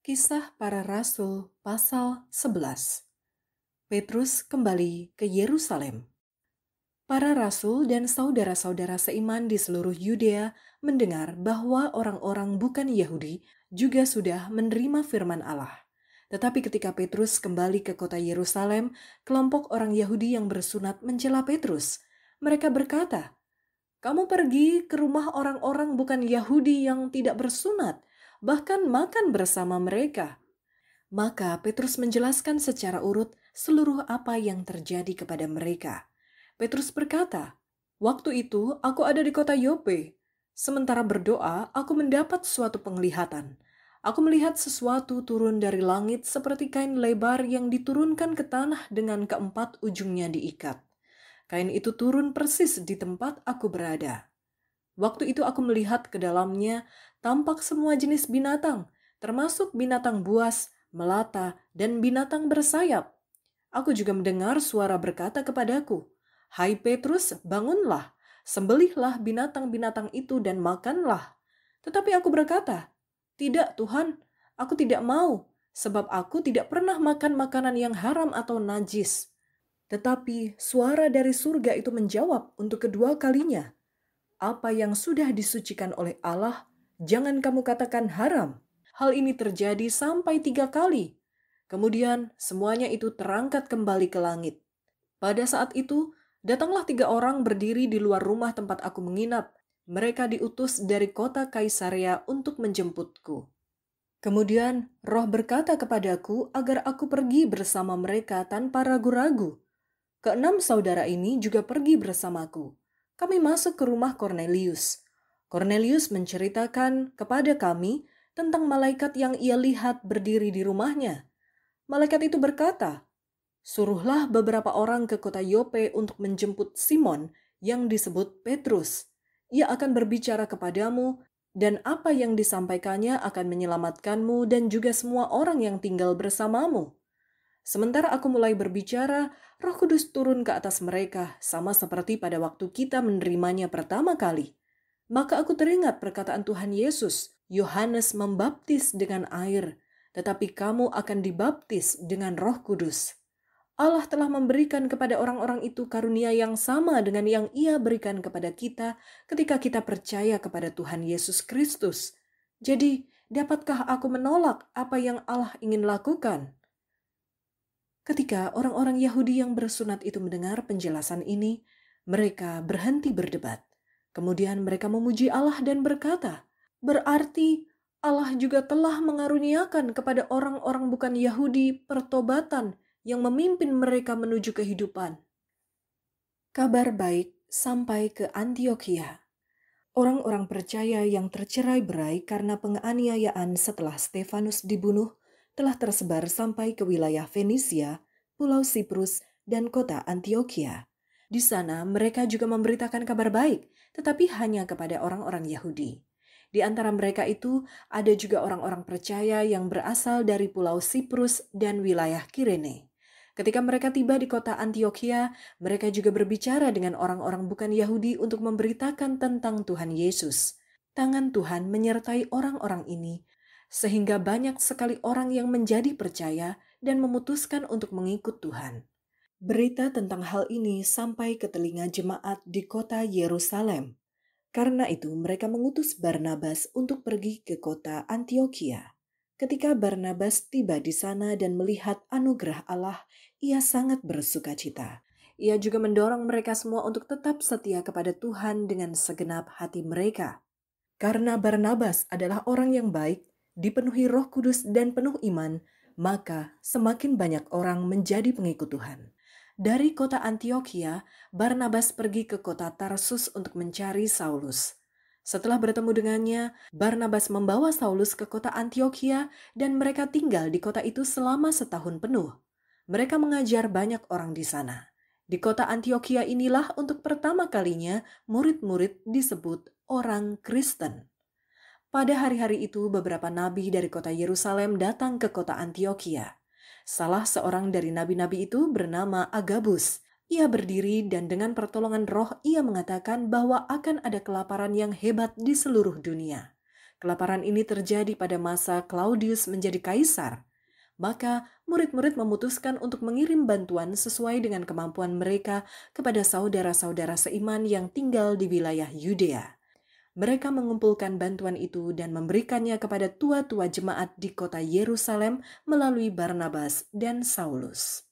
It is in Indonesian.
Kisah Para Rasul pasal 11. Petrus kembali ke Yerusalem. Para rasul dan saudara-saudara seiman di seluruh Yudea mendengar bahwa orang-orang bukan Yahudi juga sudah menerima firman Allah. Tetapi ketika Petrus kembali ke kota Yerusalem, kelompok orang Yahudi yang bersunat mencela Petrus. Mereka berkata, "Kamu pergi ke rumah orang-orang bukan Yahudi yang tidak bersunat." bahkan makan bersama mereka. Maka Petrus menjelaskan secara urut seluruh apa yang terjadi kepada mereka. Petrus berkata, "Waktu itu aku ada di kota Yope. Sementara berdoa, aku mendapat suatu penglihatan. Aku melihat sesuatu turun dari langit seperti kain lebar yang diturunkan ke tanah dengan keempat ujungnya diikat. Kain itu turun persis di tempat aku berada." Waktu itu aku melihat ke dalamnya tampak semua jenis binatang, termasuk binatang buas, melata, dan binatang bersayap. Aku juga mendengar suara berkata kepadaku, Hai Petrus, bangunlah, sembelihlah binatang-binatang itu dan makanlah. Tetapi aku berkata, Tidak Tuhan, aku tidak mau, sebab aku tidak pernah makan makanan yang haram atau najis. Tetapi suara dari surga itu menjawab untuk kedua kalinya, apa yang sudah disucikan oleh Allah, jangan kamu katakan haram. Hal ini terjadi sampai tiga kali. Kemudian semuanya itu terangkat kembali ke langit. Pada saat itu, datanglah tiga orang berdiri di luar rumah tempat aku menginap. Mereka diutus dari kota Kaisaria untuk menjemputku. Kemudian roh berkata kepadaku agar aku pergi bersama mereka tanpa ragu-ragu. Keenam saudara ini juga pergi bersamaku kami masuk ke rumah Cornelius. Cornelius menceritakan kepada kami tentang malaikat yang ia lihat berdiri di rumahnya. Malaikat itu berkata, "Suruhlah beberapa orang ke kota Yope untuk menjemput Simon yang disebut Petrus. Ia akan berbicara kepadamu dan apa yang disampaikannya akan menyelamatkanmu dan juga semua orang yang tinggal bersamamu." Sementara aku mulai berbicara, Roh Kudus turun ke atas mereka, sama seperti pada waktu kita menerimanya pertama kali. Maka aku teringat perkataan Tuhan Yesus, Yohanes membaptis dengan air, tetapi kamu akan dibaptis dengan Roh Kudus. Allah telah memberikan kepada orang-orang itu karunia yang sama dengan yang Ia berikan kepada kita ketika kita percaya kepada Tuhan Yesus Kristus. Jadi, dapatkah aku menolak apa yang Allah ingin lakukan? Ketika orang-orang Yahudi yang bersunat itu mendengar penjelasan ini, mereka berhenti berdebat. Kemudian mereka memuji Allah dan berkata, "Berarti Allah juga telah mengaruniakan kepada orang-orang bukan Yahudi pertobatan yang memimpin mereka menuju kehidupan." Kabar baik sampai ke Antioquia. Orang-orang percaya yang tercerai berai karena penganiayaan setelah Stefanus dibunuh telah tersebar sampai ke wilayah Venesia, Pulau Siprus, dan kota Antioquia. Di sana, mereka juga memberitakan kabar baik, tetapi hanya kepada orang-orang Yahudi. Di antara mereka itu ada juga orang-orang percaya yang berasal dari Pulau Siprus dan wilayah Kirene. Ketika mereka tiba di kota Antioquia, mereka juga berbicara dengan orang-orang bukan Yahudi untuk memberitakan tentang Tuhan Yesus. Tangan Tuhan menyertai orang-orang ini sehingga banyak sekali orang yang menjadi percaya dan memutuskan untuk mengikut Tuhan. Berita tentang hal ini sampai ke telinga jemaat di kota Yerusalem. Karena itu, mereka mengutus Barnabas untuk pergi ke kota Antioquia. Ketika Barnabas tiba di sana dan melihat anugerah Allah, ia sangat bersuka cita. Ia juga mendorong mereka semua untuk tetap setia kepada Tuhan dengan segenap hati mereka. Karena Barnabas adalah orang yang baik dipenuhi Roh Kudus dan penuh iman, maka semakin banyak orang menjadi pengikut Tuhan. Dari kota Antioquia, Barnabas pergi ke kota Tarsus untuk mencari Saulus. Setelah bertemu dengannya, Barnabas membawa Saulus ke kota Antioquia dan mereka tinggal di kota itu selama setahun penuh. Mereka mengajar banyak orang di sana. Di kota Antioquia inilah untuk pertama kalinya murid-murid disebut orang Kristen. Pada hari-hari itu, beberapa nabi dari kota Yerusalem datang ke kota Antioquia. Salah seorang dari nabi-nabi itu bernama Agabus. Ia berdiri dan dengan pertolongan roh ia mengatakan bahwa akan ada kelaparan yang hebat di seluruh dunia. Kelaparan ini terjadi pada masa Claudius menjadi kaisar. Maka murid-murid memutuskan untuk mengirim bantuan sesuai dengan kemampuan mereka kepada saudara-saudara seiman yang tinggal di wilayah Yudea mereka mengumpulkan bantuan itu dan memberikannya kepada tua-tua jemaat di kota Yerusalem melalui Barnabas dan Saulus.